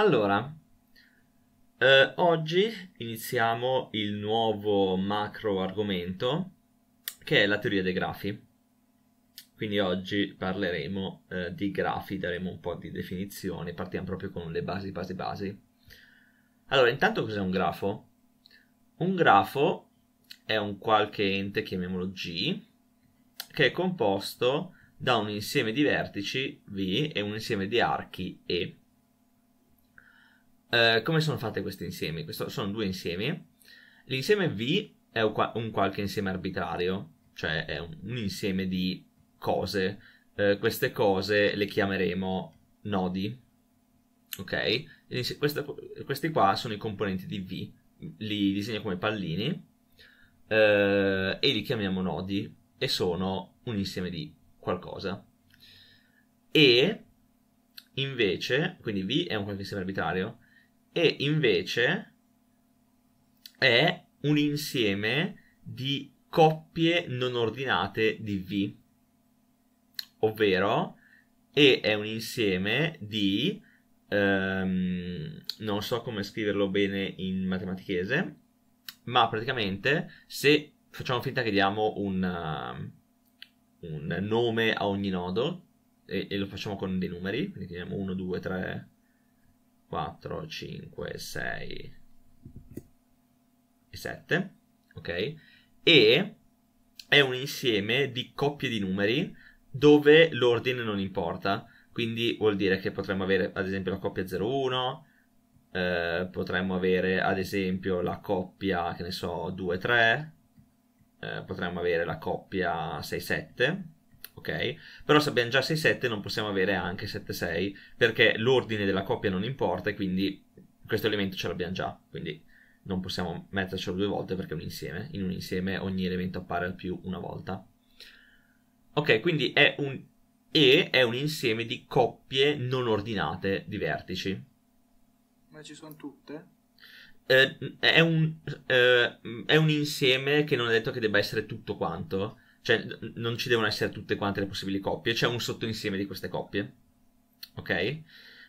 Allora, eh, oggi iniziamo il nuovo macro argomento che è la teoria dei grafi. Quindi oggi parleremo eh, di grafi, daremo un po' di definizioni, partiamo proprio con le basi, basi, basi. Allora, intanto cos'è un grafo? Un grafo è un qualche ente, chiamiamolo G, che è composto da un insieme di vertici V e un insieme di archi E. Eh, come sono fatte queste insiemi? Questo, sono due insiemi. L'insieme V è un, un, qualche insieme arbitrario, cioè è un, un insieme di cose. Uh, queste cose le chiameremo nodi. Ok? Inse- questi qua sono i componenti di V. Li disegno come pallini uh, e li chiamiamo nodi e sono un insieme di qualcosa. E invece, quindi V è un qualche insieme arbitrario, e invece è un insieme di coppie non ordinate di V, ovvero E è un insieme di, ehm, non so come scriverlo bene in matematichese, ma praticamente se facciamo finta che diamo un, uh, un nome a ogni nodo e, e, lo facciamo con dei numeri, quindi diamo 1, 2, 3, 4, 5, 6 e 7, ok? E è un insieme di coppie di numeri dove l'ordine non importa. Quindi vuol dire che potremmo avere ad esempio la coppia 01, eh, potremmo avere ad esempio la coppia, che ne so, 2-3, eh, potremmo avere la coppia 6-7 ok? Però se abbiamo già 6-7 non possiamo avere anche 7-6 perché l'ordine della coppia non importa e quindi questo elemento ce l'abbiamo già, quindi non possiamo mettercelo due volte perché è un insieme, in un insieme ogni elemento appare al più una volta. Ok, quindi è un E è un insieme di coppie non ordinate di vertici. Ma ci sono tutte? Eh, è, un, eh, è un insieme che non è detto che debba essere tutto quanto, cioè, non ci devono essere tutte quante le possibili coppie, c'è un sottoinsieme di queste coppie. Ok?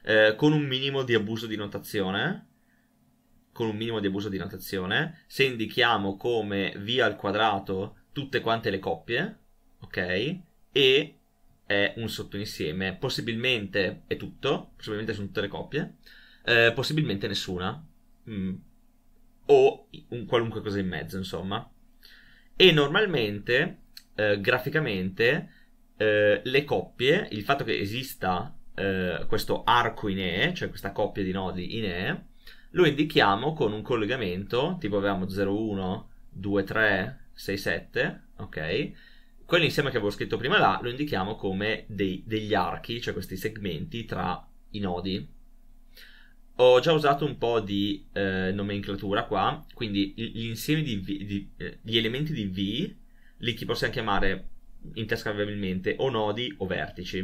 Eh, con un minimo di abuso di notazione. Con un minimo di abuso di notazione. Se indichiamo come V al quadrato tutte quante le coppie, ok? E è un sottoinsieme. Possibilmente è tutto, possibilmente sono tutte le coppie, eh, possibilmente nessuna, mm. o un qualunque cosa in mezzo, insomma. E normalmente eh, graficamente eh, le coppie, il fatto che esista eh, questo arco in E, cioè questa coppia di nodi in E, lo indichiamo con un collegamento, tipo avevamo 01, 2, 3, 6, 7, ok? Quell'insieme che avevo scritto prima là lo indichiamo come dei, degli archi, cioè questi segmenti tra i nodi. Ho già usato un po' di eh, nomenclatura qua, quindi gli, insiemi di, v, di eh, gli elementi di V li possiamo chiamare interscambiabilmente o nodi o vertici.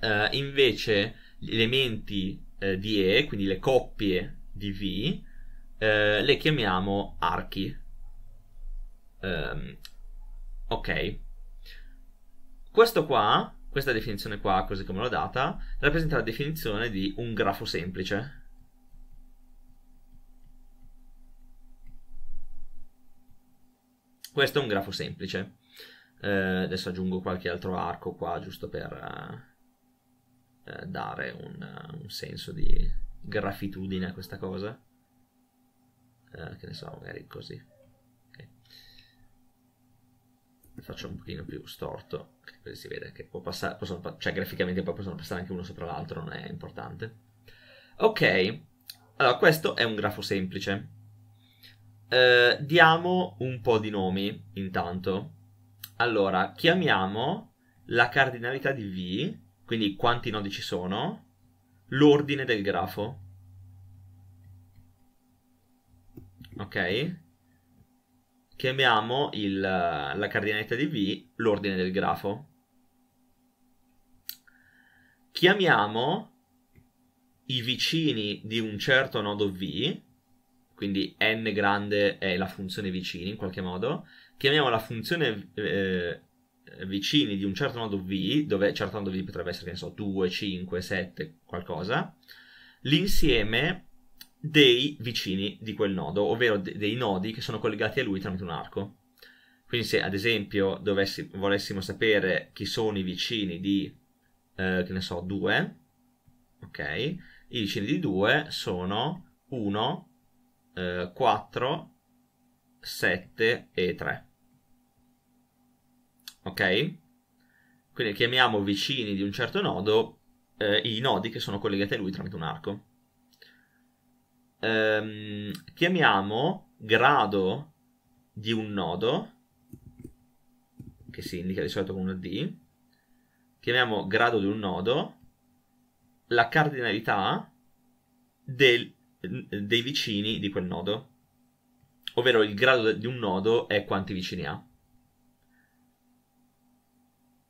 Uh, invece gli elementi uh, di E, quindi le coppie di V, uh, le chiamiamo archi. Um, ok. Questo qua, questa definizione qua, così come l'ho data, rappresenta la definizione di un grafo semplice. Questo è un grafo semplice. Eh, adesso aggiungo qualche altro arco qua, giusto per eh, eh dare un, eh, un, senso di grafitudine a questa cosa. Eh, che ne so, magari così. Okay. Faccio un pochino più storto, così si vede che può passare, possono, cioè graficamente poi possono passare anche uno sopra l'altro, non è importante. Ok, allora questo è un grafo semplice eh, diamo un po' di nomi intanto. Allora, chiamiamo la cardinalità di V, quindi quanti nodi ci sono, l'ordine del grafo. Ok? Chiamiamo il, la cardinalità di V l'ordine del grafo. Chiamiamo i vicini di un certo nodo V quindi n grande è la funzione vicini in qualche modo, chiamiamo la funzione eh, vicini di un certo nodo v, dove certo nodo v potrebbe essere, che so, 2, 5, 7, qualcosa, l'insieme dei vicini di quel nodo, ovvero de- dei nodi che sono collegati a lui tramite un arco. Quindi se ad esempio dovessi, volessimo sapere chi sono i vicini di, eh, che ne so, 2, ok, i vicini di 2 sono 1, 4, eh, 7 e 3. Ok? Quindi chiamiamo vicini di un certo nodo eh, i nodi che sono collegati a lui tramite un arco. Ehm, chiamiamo grado di un nodo, che si indica di solito con una D, chiamiamo grado di un nodo, la cardinalità del dei vicini di quel nodo. Ovvero il grado di un nodo è quanti vicini ha.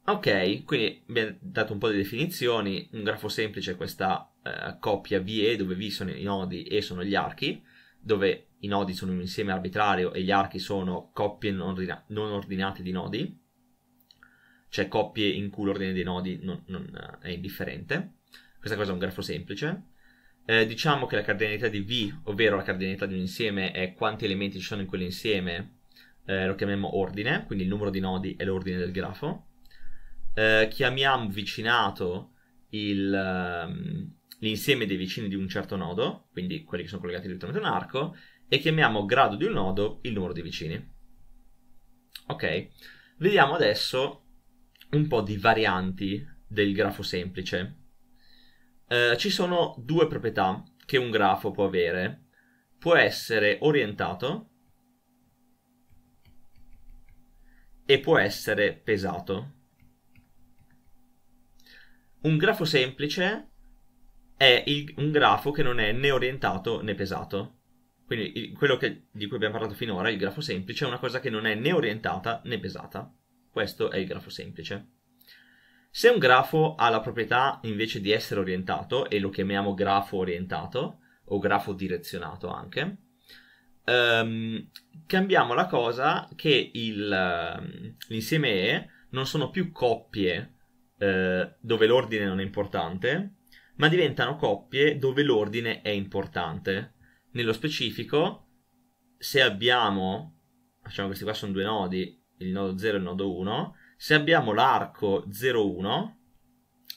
Ok, quindi mi ha dato un po' di definizioni. Un grafo semplice è questa eh, coppia VE dove V sono i nodi e sono gli archi, dove i nodi sono un insieme arbitrario e gli archi sono coppie non, ordina- non ordinate di nodi, cioè coppie in cui l'ordine dei nodi non, non eh, è indifferente. Questa cosa è un grafo semplice. Eh, diciamo che la cardinalità di V, ovvero la cardinalità di un insieme, è quanti elementi ci sono in quell'insieme, eh, lo chiamiamo ordine, quindi il numero di nodi è l'ordine del grafo. Eh, chiamiamo vicinato il, ehm, l'insieme dei vicini di un certo nodo, quindi quelli che sono collegati direttamente a un arco, e chiamiamo grado di un nodo il numero di vicini. Ok, vediamo adesso un po' di varianti del grafo semplice eh, ci sono due proprietà che un grafo può avere. Può essere orientato e può essere pesato. Un grafo semplice è il, un grafo che non è né orientato né pesato. Quindi il, quello che, di cui abbiamo parlato finora, il grafo semplice, è una cosa che non è né orientata né pesata. Questo è il grafo semplice. Se un grafo ha la proprietà invece di essere orientato, e lo chiamiamo grafo orientato, o grafo direzionato anche, ehm, cambiamo la cosa che il, ehm, l'insieme E non sono più coppie eh, dove l'ordine non è importante, ma diventano coppie dove l'ordine è importante. Nello specifico, se abbiamo, facciamo questi qua sono due nodi, il nodo 0 e il nodo 1, se abbiamo l'arco 01,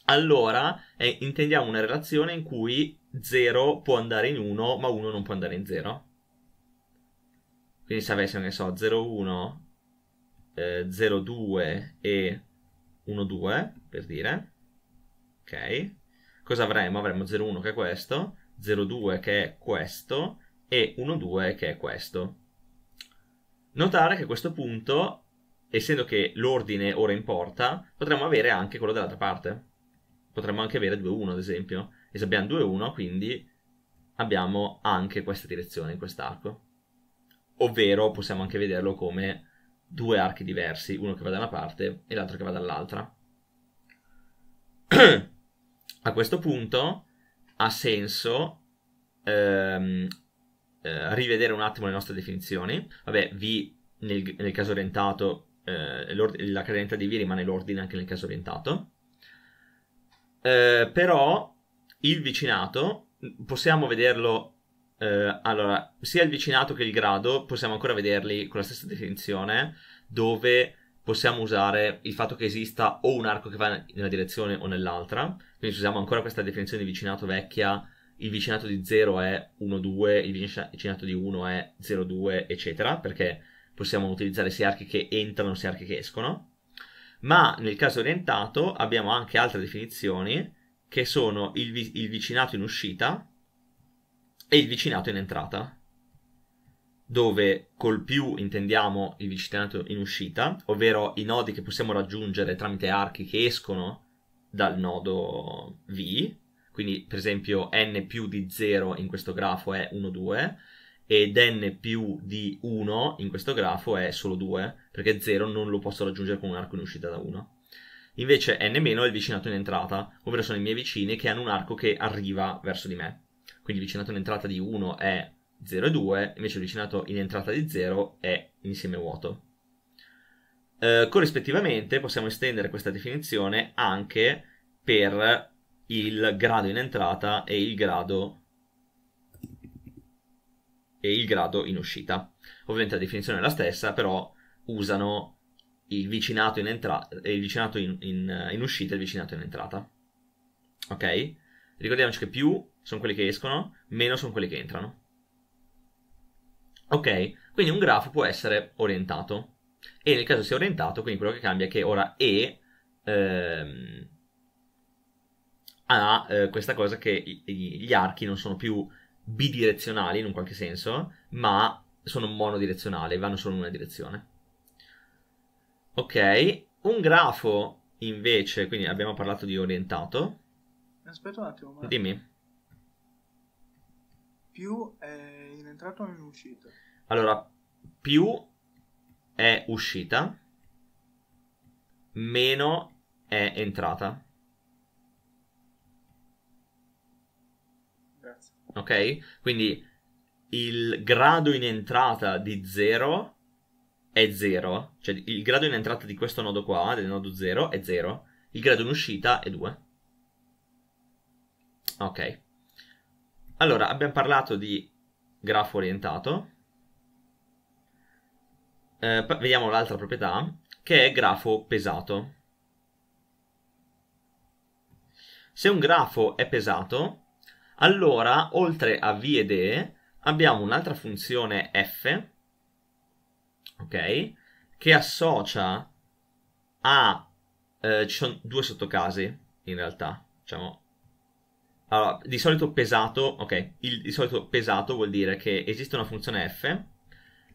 allora eh, intendiamo una relazione in cui 0 può andare in 1, ma 1 non può andare in 0. Quindi se avessimo, che so, 0, eh, 0, e 12, per dire, ok, cosa avremmo? Avremmo 01 che è questo, 02 che è questo e 12 che è questo. Notare che questo punto essendo che l'ordine ora importa, potremmo avere anche quello dall'altra parte. Potremmo anche avere 2-1, ad esempio. E se abbiamo 2-1, quindi abbiamo anche questa direzione in quest'arco. Ovvero possiamo anche vederlo come due archi diversi, uno che va da una parte e l'altro che va dall'altra. A questo punto ha senso ehm, eh, rivedere un attimo le nostre definizioni. Vabbè, V nel, nel caso orientato eh, la cadenza di V rimane l'ordine anche nel caso orientato. Eh, però il vicinato possiamo vederlo. Eh, allora, sia il vicinato che il grado possiamo ancora vederli con la stessa definizione, dove possiamo usare il fatto che esista o un arco che va in una direzione o nell'altra. Quindi usiamo ancora questa definizione di vicinato vecchia. Il vicinato di 0 è 1,2, il vicinato di 1 è 0,2, eccetera, perché possiamo utilizzare sia archi che entrano sia archi che escono, ma nel caso orientato abbiamo anche altre definizioni che sono il, vi- il vicinato in uscita e il vicinato in entrata dove col più intendiamo il vicinato in uscita, ovvero i nodi che possiamo raggiungere tramite archi che escono dal nodo V, quindi per esempio n più di 0 in questo grafo è 1, 2, ed n più di 1 in questo grafo è solo 2 perché 0 non lo posso raggiungere con un arco in uscita da 1 invece n- meno è il vicinato in entrata ovvero sono i miei vicini che hanno un arco che arriva verso di me quindi il vicinato in entrata di 1 è 0 e 2 invece il vicinato in entrata di 0 è insieme vuoto eh, corrispettivamente possiamo estendere questa definizione anche per il grado in entrata e il grado in e il grado in uscita. Ovviamente la definizione è la stessa, però usano il vicinato in, entra- eh, il vicinato in, in, eh, in uscita e il vicinato in entrata. Ok? Ricordiamoci che più sono quelli che escono, meno sono quelli che entrano. Ok? Quindi un grafo può essere orientato. E nel caso sia orientato, quindi quello che cambia è che ora E ehm, ha eh, questa cosa che gli archi non sono più bidirezionali in un qualche senso, ma sono monodirezionali, vanno solo in una direzione. Ok, un grafo invece, quindi abbiamo parlato di orientato. Aspetta un attimo, Marco. dimmi. Più è in entrata o in uscita? Allora, più è uscita, meno è entrata. ok? Quindi il grado in entrata di 0 è 0, cioè il grado in entrata di questo nodo qua, del nodo 0, è 0, il grado in uscita è 2. Ok. Allora, abbiamo parlato di grafo orientato. Eh, vediamo l'altra proprietà, che è grafo pesato. Se un grafo è pesato, allora, oltre a V ed e, abbiamo un'altra funzione f, ok, che associa a... Eh, ci sono due sottocasi, in realtà, diciamo, allora, di solito pesato, ok, il, di solito pesato vuol dire che esiste una funzione f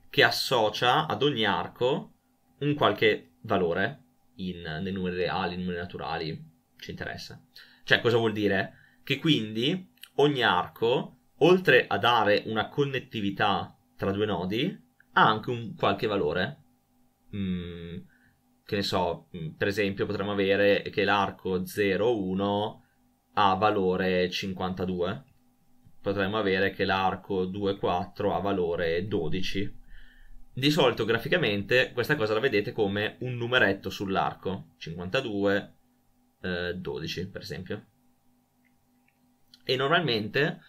che associa ad ogni arco un qualche valore in, nei numeri reali, nei numeri naturali, ci interessa. Cioè, cosa vuol dire? Che quindi ogni arco, oltre a dare una connettività tra due nodi, ha anche un qualche valore. Mm, che ne so, mm, per esempio, potremmo avere che l'arco 01 ha valore 52. Potremmo avere che l'arco 24 ha valore 12. Di solito graficamente questa cosa la vedete come un numeretto sull'arco, 52, eh, 12 per esempio. E normalmente,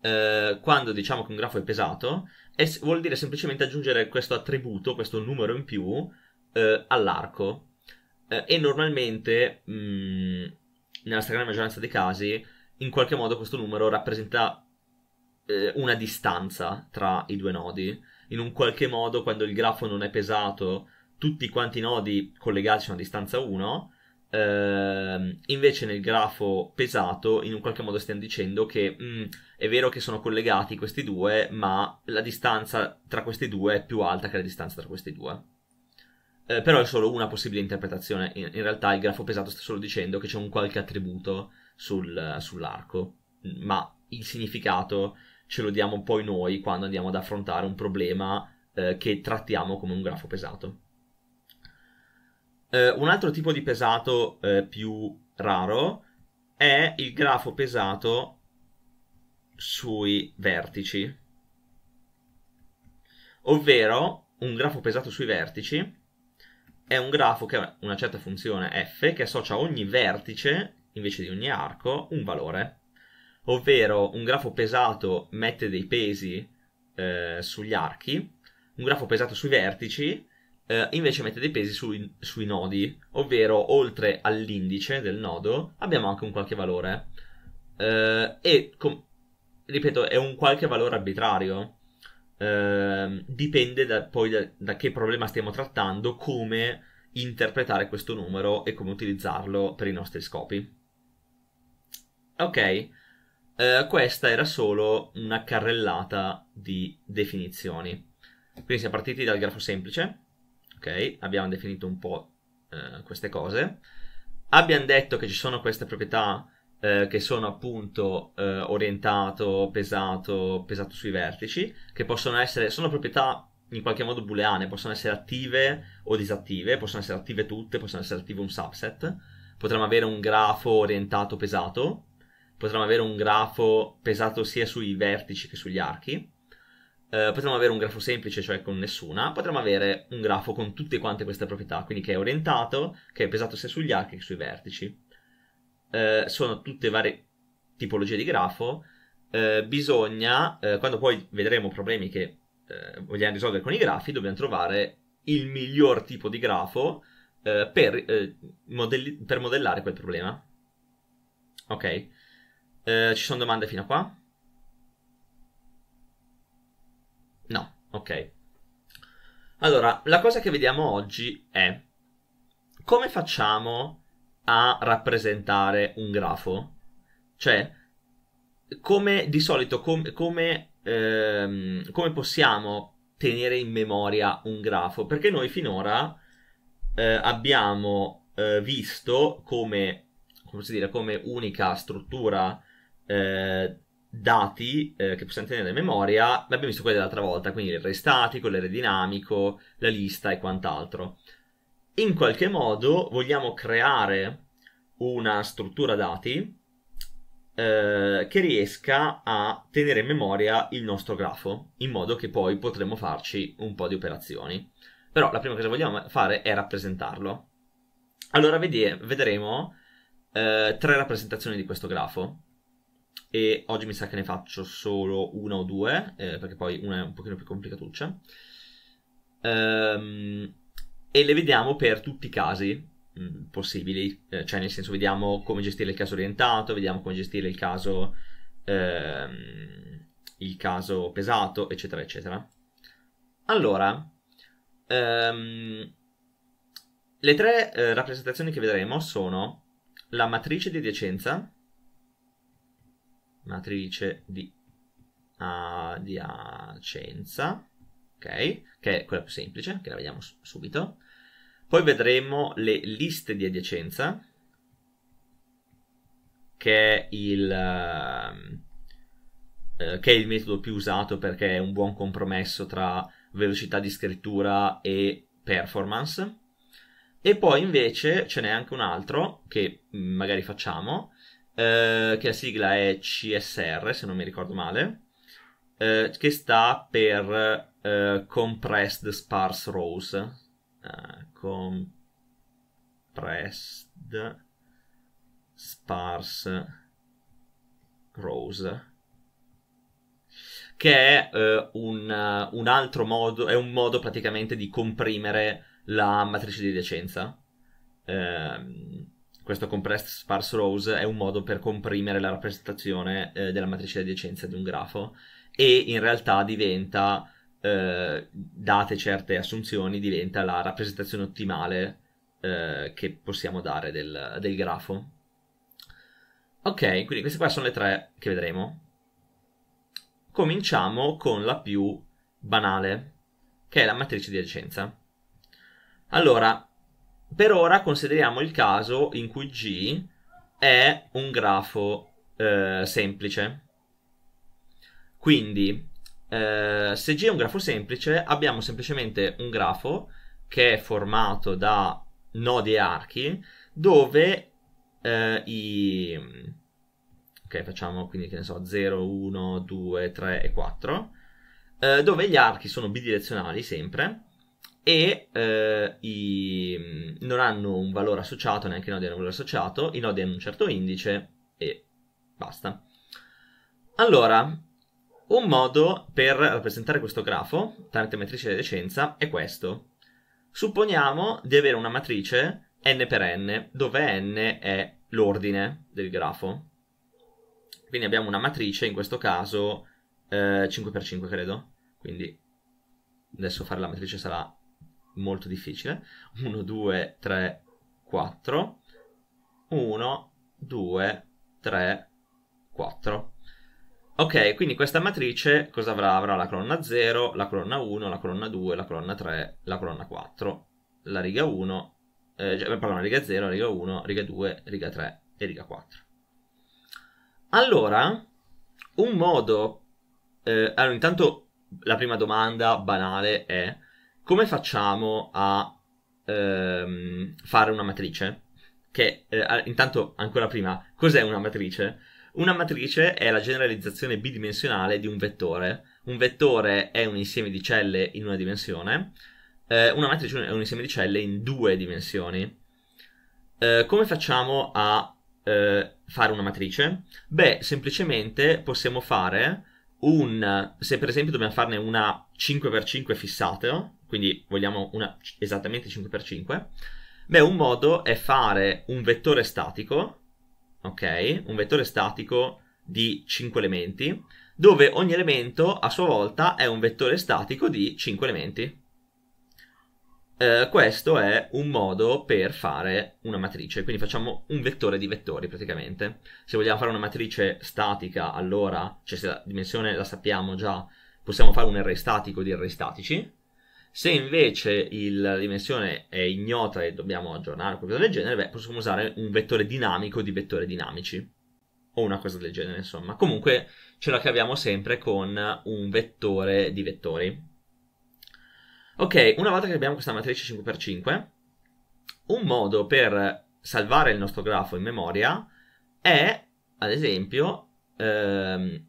eh, quando diciamo che un grafo è pesato, è, vuol dire semplicemente aggiungere questo attributo, questo numero in più, eh, all'arco. Eh, e normalmente, mh, mm, nella stragrande maggioranza dei casi, in qualche modo questo numero rappresenta eh, una distanza tra i due nodi. In un qualche modo, quando il grafo non è pesato, tutti quanti i nodi collegati sono a distanza 1 Uh, invece nel grafo pesato in un qualche modo stiamo dicendo che mh, mm, è vero che sono collegati questi due, ma la distanza tra questi due è più alta che la distanza tra questi due. Uh, però è solo una possibile interpretazione. In, in, realtà il grafo pesato sta solo dicendo che c'è un qualche attributo sul, uh, sull'arco, mm, ma il significato ce lo diamo poi noi quando andiamo ad affrontare un problema eh, che trattiamo come un grafo pesato eh, un altro tipo di pesato eh, più raro è il grafo pesato sui vertici, ovvero un grafo pesato sui vertici è un grafo che ha una certa funzione f che associa a ogni vertice, invece di ogni arco, un valore. Ovvero un grafo pesato mette dei pesi eh, sugli archi, un grafo pesato sui vertici eh, invece mette dei pesi sui, sui, nodi, ovvero oltre all'indice del nodo abbiamo anche un qualche valore. Eh, e com- ripeto, è un qualche valore arbitrario. Eh, dipende da, poi da, da che problema stiamo trattando, come interpretare questo numero e come utilizzarlo per i nostri scopi. Ok, uh, questa era solo una carrellata di definizioni. Quindi siamo partiti dal grafo semplice, Ok, abbiamo definito un po' eh, queste cose. Abbiamo detto che ci sono queste proprietà eh, che sono appunto eh, orientato, pesato, pesato sui vertici, che possono essere, sono proprietà in qualche modo booleane, possono essere attive o disattive, possono essere attive tutte, possono essere attive un subset, potremmo avere un grafo orientato pesato, potremmo avere un grafo pesato sia sui vertici che sugli archi, eh, potremmo avere un grafo semplice, cioè con nessuna, potremmo avere un grafo con tutte quante queste proprietà, quindi che è orientato, che è pesato sia sugli archi che sui vertici. Eh, sono tutte varie tipologie di grafo. Eh, bisogna, eh, quando poi vedremo problemi che eh, vogliamo risolvere con i grafi, dobbiamo trovare il miglior tipo di grafo per, modelli- per modellare quel problema. Ok, ci sono domande fino a qua? Ok. Allora, la cosa che vediamo oggi è come facciamo a rappresentare un grafo? Cioè, come di solito, com- come, ehm, come possiamo tenere in memoria un grafo? Perché noi finora eh, abbiamo eh, visto come, come, dire, come, unica struttura eh, dati eh, che possiamo tenere in memoria, l'abbiamo visto quelli dell'altra volta, quindi il statico, l'errore dinamico, la lista e quant'altro. In qualche modo vogliamo creare una struttura dati eh, che riesca a tenere in memoria il nostro grafo, in modo che poi potremo farci un po' di operazioni. Però la prima cosa che vogliamo fare è rappresentarlo. Allora vede- vedremo eh, tre rappresentazioni di questo grafo e oggi mi sa che ne faccio solo una o due, eh, perché poi una è un pochino più complicatuccia. Ehm, e le vediamo per tutti i casi mh, mm, possibili, eh, cioè nel senso vediamo come gestire il caso orientato, vediamo come gestire il caso, ehm, il caso pesato, eccetera, eccetera. Allora, ehm, le tre eh, rappresentazioni che vedremo sono la matrice di adiacenza, matrice di, adiacenza, ah, ok? Che è quella più semplice, che la vediamo subito. Poi vedremo le liste di adiacenza, che è il, ehm, eh, che è il metodo più usato perché è un buon compromesso tra velocità di scrittura e performance. E poi invece ce n'è anche un altro che mm, magari facciamo, eh, che la sigla è CSR, se non mi ricordo male, eh, che sta per eh, Compressed Sparse Rose. Eh, compressed Sparse Rows. che è eh, un, eh, un, altro modo, è un modo praticamente di comprimere la matrice di decenza. Eh, questo compressed sparse rows è un modo per comprimere la rappresentazione eh, della matrice di adiacenza di un grafo e in realtà diventa, eh, date certe assunzioni, diventa la rappresentazione ottimale eh, che possiamo dare del, del grafo. Ok, quindi queste qua sono le tre che vedremo. Cominciamo con la più banale, che è la matrice di adiacenza. Allora, per ora consideriamo il caso in cui G è un grafo eh, semplice. Quindi, eh, se G è un grafo semplice, abbiamo semplicemente un grafo che è formato da nodi e archi, dove eh, i... Ok, facciamo quindi, che ne so, 0, 1, 2, 3 e 4, eh, dove gli archi sono bidirezionali sempre, e eh, i, mm, non hanno un valore associato, neanche i nodi hanno un valore associato, i nodi hanno un certo indice e basta. Allora, un modo per rappresentare questo grafo tramite matrice di decenza è questo. Supponiamo di avere una matrice n per n, dove n è l'ordine del grafo. Quindi abbiamo una matrice, in questo caso eh, 5x5 credo, quindi adesso fare la matrice sarà molto difficile. 1, 2, 3, 4. 1, 2, 3, 4. Ok, quindi questa matrice cosa avrà? Avrà la colonna 0, la colonna 1, la colonna 2, la colonna 3, la colonna 4, la riga 1, eh, cioè, eh, pardon, riga 0, riga 1, riga 2, riga 3 e riga 4. Allora, un modo... Eh, allora, intanto la prima domanda banale è come facciamo a ehm, fare una matrice? Che eh, intanto, ancora prima, cos'è una matrice? Una matrice è la generalizzazione bidimensionale di un vettore. Un vettore è un insieme di celle in una dimensione, eh, una matrice è un insieme di celle in due dimensioni. Eh, come facciamo a eh, fare una matrice? Beh, semplicemente possiamo fare un... se per esempio dobbiamo farne una 5x5 fissata, quindi vogliamo una, esattamente 5x5, beh, un modo è fare un vettore statico, ok? Un vettore statico di 5 elementi, dove ogni elemento a sua volta è un vettore statico di 5 elementi. Eh, questo è un modo per fare una matrice, quindi facciamo un vettore di vettori praticamente. Se vogliamo fare una matrice statica, allora, cioè se la dimensione la sappiamo già, possiamo fare un array statico di array statici, se invece il, la dimensione è ignota e dobbiamo aggiornare qualcosa del genere, beh, possiamo usare un vettore dinamico di vettori dinamici. O una cosa del genere, insomma. Comunque ce la caviamo sempre con un vettore di vettori. Ok, una volta che abbiamo questa matrice 5x5, un modo per salvare il nostro grafo in memoria è, ad esempio, ehm,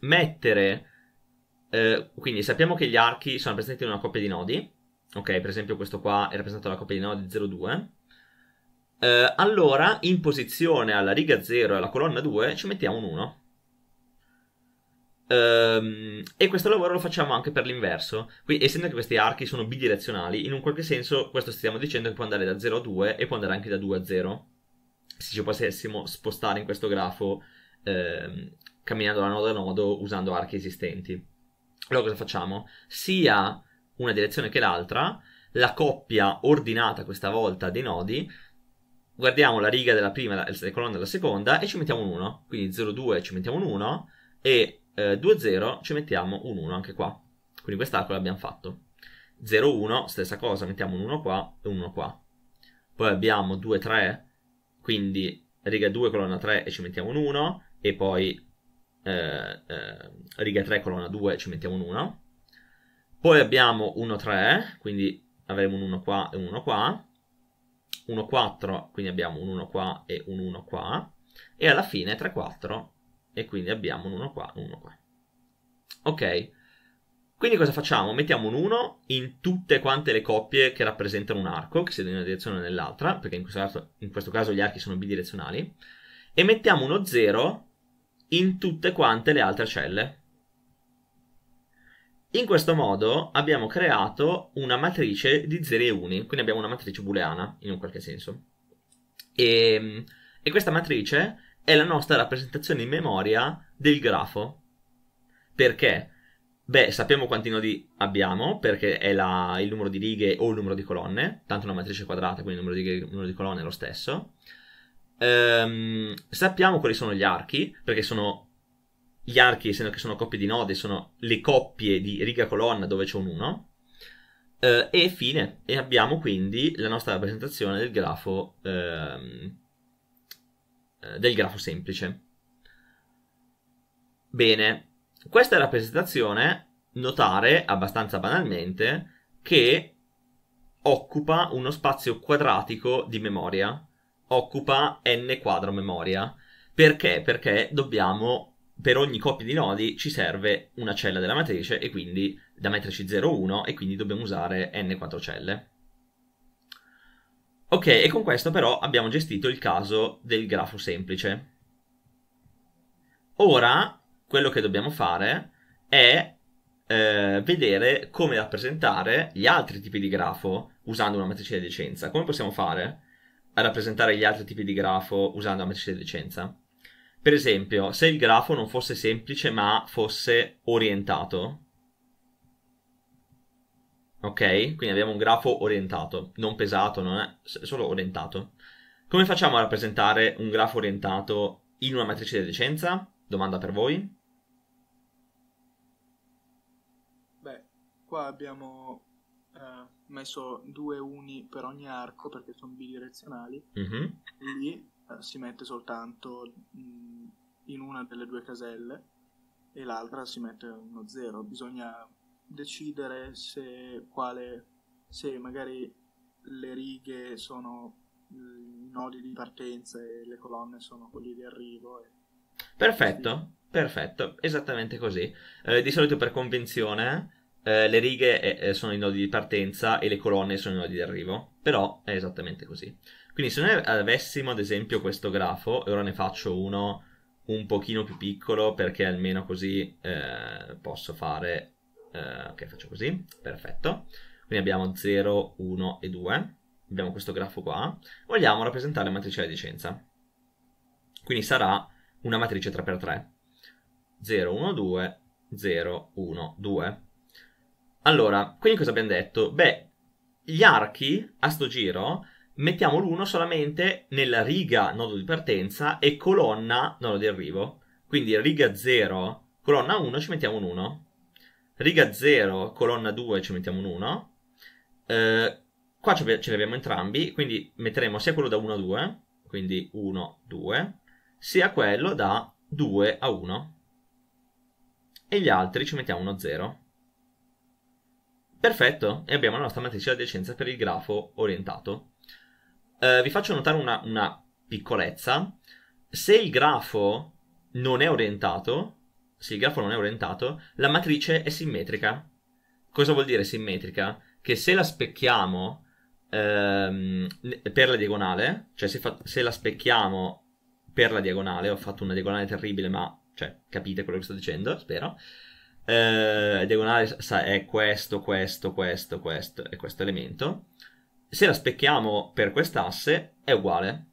mettere eh, quindi sappiamo che gli archi sono presenti in una coppia di nodi. Ok, per esempio questo qua è rappresentato dalla coppia di nodi 02. Eh, allora, in posizione alla riga 0 e alla colonna 2, ci mettiamo un 1. Um, ehm, e questo lavoro lo facciamo anche per l'inverso. Quindi, essendo che questi archi sono bidirezionali, in un qualche senso questo stiamo dicendo che può andare da 0 a 2 e può andare anche da 2 a 0. Se ci potessimo spostare in questo grafo ehm, camminando da nodo a nodo usando archi esistenti. Allora cosa facciamo? Sia una direzione che l'altra, la coppia ordinata questa volta dei nodi, guardiamo la riga della prima e la colonna della seconda e ci mettiamo un 1. Quindi 0,2 ci mettiamo un 1 e eh, 2,0 ci mettiamo un 1 anche qua. Quindi quest'arco l'abbiamo fatto. 0,1 stessa cosa, mettiamo un 1 qua e un 1 qua. Poi abbiamo 2,3, quindi riga 2, colonna 3 e ci mettiamo un 1 e poi eh, eh riga 3, colonna 2, ci mettiamo un 1. Poi abbiamo 1, 3, quindi avremo un 1 qua e un 1 qua. 1, 4, quindi abbiamo un 1 qua e un 1 qua. E alla fine 3, 4, e quindi abbiamo un 1 qua e un 1 qua. Ok, quindi cosa facciamo? Mettiamo un 1 in tutte quante le coppie che rappresentano un arco, che sia in una direzione o nell'altra, perché in questo, caso, in questo caso gli archi sono bidirezionali, e mettiamo uno 0 in tutte quante le altre celle. In questo modo abbiamo creato una matrice di 0 e uni, quindi abbiamo una matrice booleana in un qualche senso. E, ehm, e questa matrice è la nostra rappresentazione in memoria del grafo. Perché? Beh, sappiamo quanti nodi abbiamo, perché è la, il numero di righe o il numero di colonne, tanto una matrice quadrata, quindi il numero di righe e il numero di colonne è lo stesso ehm, sappiamo quali sono gli archi, perché sono gli archi, essendo che sono coppie di nodi, sono le coppie di riga-colonna dove c'è un 1. Eh, e fine. E abbiamo quindi la nostra rappresentazione del grafo, ehm, eh, del grafo semplice. Bene, questa rappresentazione notare abbastanza banalmente che occupa uno spazio quadratico di memoria occupa n quadro memoria. Perché? Perché dobbiamo, per ogni coppia di nodi ci serve una cella della matrice e quindi da metterci 0, 1 e quindi dobbiamo usare n quattro celle. Ok, e con questo però abbiamo gestito il caso del grafo semplice. Ora quello che dobbiamo fare è eh, vedere come rappresentare gli altri tipi di grafo usando una matrice di adiacenza. Come possiamo fare? a rappresentare gli altri tipi di grafo usando la matrice di decenza. Per esempio, se il grafo non fosse semplice ma fosse orientato, ok? Quindi abbiamo un grafo orientato, non pesato, non è solo orientato. Come facciamo a rappresentare un grafo orientato in una matrice di decenza? Domanda per voi. Beh, qua abbiamo messo due uni per ogni arco perché sono bidirezionali, mm-hmm. lì eh, si mette soltanto mh, mm, in una delle due caselle e l'altra si mette uno zero. Bisogna decidere se, quale, se magari le righe sono mm, i nodi di partenza e le colonne sono quelli di arrivo. E... Perfetto, perfetto, esattamente così. Eh, di solito per convenzione eh, le righe eh, eh, sono i nodi di partenza e le colonne sono i nodi di arrivo, però è esattamente così. Quindi se noi avessimo ad esempio questo grafo, e ora ne faccio uno un pochino più piccolo perché almeno così eh, posso fare... Eh, ok, faccio così, perfetto. Quindi abbiamo 0, 1 e 2, abbiamo questo grafo qua, vogliamo rappresentare la matrice di adiacenza. Quindi sarà una matrice 3x3. 0, 1, 2, 0, 1, 2. Allora, quindi cosa abbiamo detto? Beh, gli archi a sto giro mettiamo l'uno solamente nella riga nodo di partenza e colonna nodo di arrivo. Quindi riga 0, colonna 1 ci mettiamo un 1. Riga 0, colonna 2 ci mettiamo un 1. Eh, qua ce ne abbiamo entrambi, quindi metteremo sia quello da 1 a 2, quindi 1, 2, sia quello da 2 a 1. E gli altri ci mettiamo uno 0. Perfetto, e abbiamo la nostra matrice adiacenza per il grafo orientato. Eh, vi faccio notare una, una piccolezza. Se il grafo non è orientato, se il grafo non è orientato, la matrice è simmetrica. Cosa vuol dire simmetrica? Che se la specchiamo ehm, per la diagonale, cioè se, fa- se, la specchiamo per la diagonale, ho fatto una diagonale terribile, ma cioè, capite quello che sto dicendo, spero eh, diagonale sa, è questo, questo, questo, questo e questo elemento, se la specchiamo per quest'asse è uguale.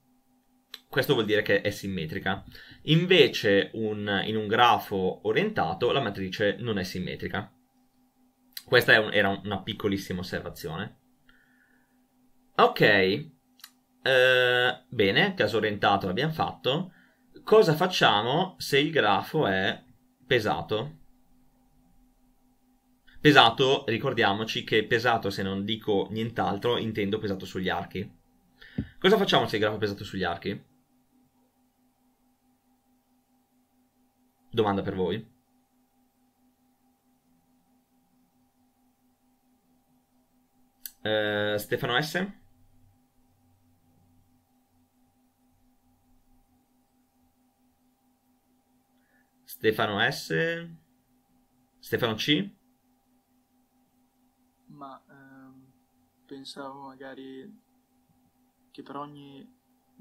Questo vuol dire che è simmetrica. Invece un, in un grafo orientato la matrice non è simmetrica. Questa un, era una piccolissima osservazione. Ok, eh, bene, caso orientato l'abbiamo fatto. Cosa facciamo se il grafo è pesato? Pesato, ricordiamoci che pesato, se non dico nient'altro, intendo pesato sugli archi. Cosa facciamo se il grafo è pesato sugli archi? Domanda per voi. Uh, Stefano S. Stefano S. Stefano C ma ehm, pensavo magari che per ogni,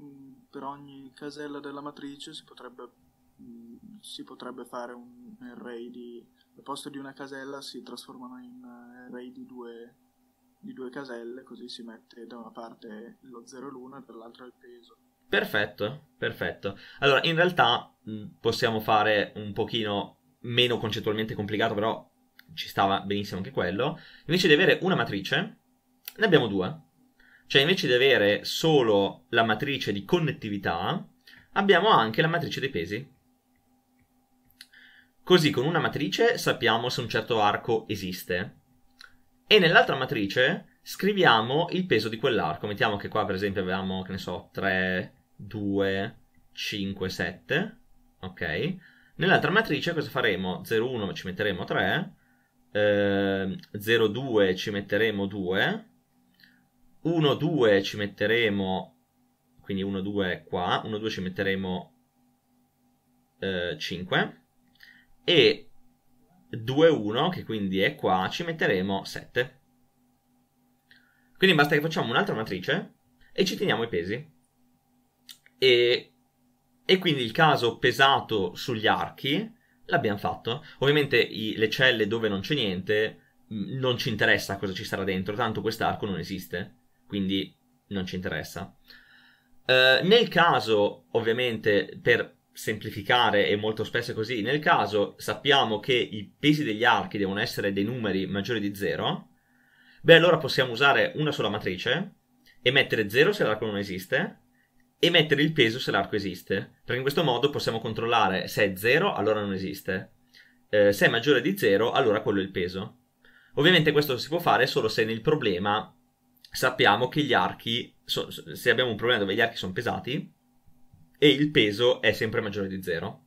mm, per ogni, casella della matrice si potrebbe, mm, si potrebbe fare un array di... al posto di una casella si trasformano in eh, array di due, di due caselle, così si mette da una parte lo 0 e l'1 e dall'altra il peso. Perfetto, perfetto. Allora, in realtà mm, possiamo fare un pochino meno concettualmente complicato, però ci stava benissimo anche quello. Invece di avere una matrice, ne abbiamo due. Cioè, invece di avere solo la matrice di connettività, abbiamo anche la matrice dei pesi. Così con una matrice sappiamo se un certo arco esiste. E nell'altra matrice scriviamo il peso di quell'arco. Mettiamo che qua, per esempio, abbiamo, che ne so, 3, 2, 5, 7. Ok? Nell'altra matrice cosa faremo? 0, 1 ci metteremo 3, eh, 0,2 ci metteremo 2, 1,2 ci metteremo, quindi 1,2 qua, 1,2 ci metteremo eh, 5 e 2,1 che quindi è qua ci metteremo 7. Quindi basta che facciamo un'altra matrice e ci teniamo i pesi. E, e quindi il caso pesato sugli archi l'abbiamo fatto. Ovviamente i, le celle dove non c'è niente mm, non ci interessa cosa ci sarà dentro, tanto quest'arco non esiste, quindi non ci interessa. Uh, nel caso, ovviamente, per semplificare e molto spesso è così, nel caso sappiamo che i pesi degli archi devono essere dei numeri maggiori di 0, beh allora possiamo usare una sola matrice e mettere 0 se l'arco non esiste e mettere il peso se l'arco esiste, perché in questo modo possiamo controllare se è 0 allora non esiste, eh, se è maggiore di 0 allora quello è il peso. Ovviamente questo si può fare solo se nel problema sappiamo che gli archi, so, se abbiamo un problema dove gli archi sono pesati e il peso è sempre maggiore di 0,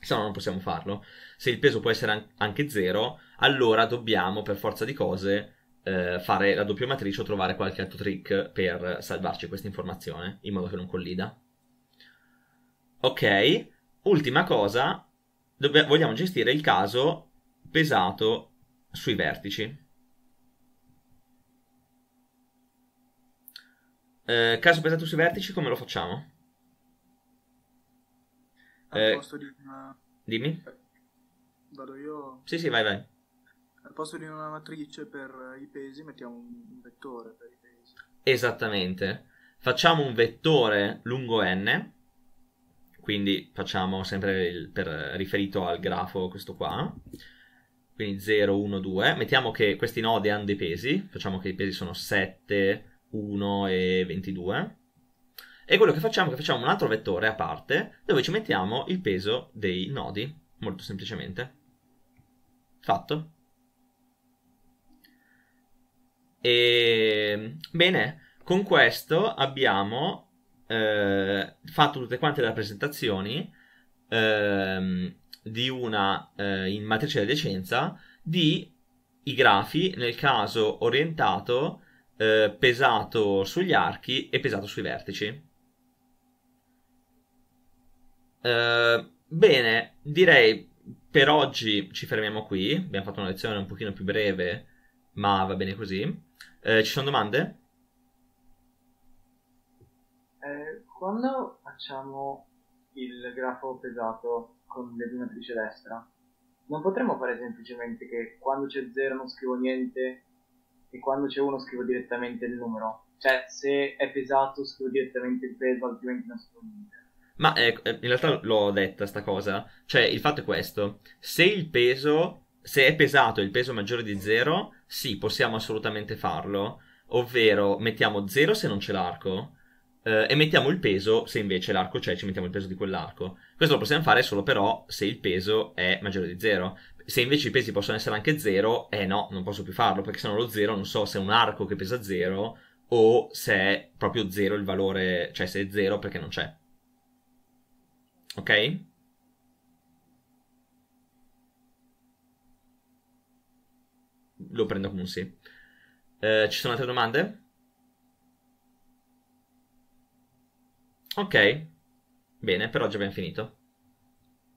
se no non possiamo farlo. Se il peso può essere anche 0, allora dobbiamo per forza di cose eh, fare la doppia matrice o trovare qualche altro trick per salvarci questa informazione in modo che non collida. Ok, ultima cosa, Dobbiamo, vogliamo gestire il caso pesato sui vertici. Eh, caso pesato sui vertici, come lo facciamo? Al eh, posto di una... Dimmi. Vado io. Sì, sì, vai, vai. Al posto di una matrice per i pesi mettiamo un vettore per i pesi. Esattamente. Facciamo un vettore lungo n, quindi facciamo sempre il, per, riferito al grafo questo qua, quindi 0, 1, 2. Mettiamo che questi nodi hanno dei pesi, facciamo che i pesi sono 7, 1 e 22. E quello che facciamo è che facciamo un altro vettore a parte dove ci mettiamo il peso dei nodi, molto semplicemente. Fatto. E bene, con questo abbiamo eh, fatto tutte quante le rappresentazioni eh, di una eh, in matrice di decenza di i grafi nel caso orientato, eh, pesato sugli archi e pesato sui vertici. Eh, bene, direi per oggi ci fermiamo qui. Abbiamo fatto una lezione un pochino più breve, ma va bene così. Eh, ci sono domande? Eh, quando facciamo il grafo pesato con l'eliminatrice destra, non potremmo fare semplicemente che quando c'è 0 non scrivo niente e quando c'è 1 scrivo direttamente il numero? Cioè, se è pesato scrivo direttamente il peso, altrimenti non scrivo niente. Ma eh, eh, in realtà l'ho detta sta cosa. Cioè, il fatto è questo. Se il peso, se è pesato il peso maggiore di 0, sì, possiamo assolutamente farlo, ovvero mettiamo 0 se non c'è l'arco eh, e mettiamo il peso se invece l'arco c'è, ci mettiamo il peso di quell'arco. Questo lo possiamo fare solo però se il peso è maggiore di 0. Se invece i pesi possono essere anche 0, eh no, non posso più farlo perché se no lo 0 non so se è un arco che pesa 0 o se è proprio 0 il valore, cioè se è 0 perché non c'è. Ok? lo prendo come un sì. Eh, ci sono altre domande? Ok, bene, per oggi abbiamo finito.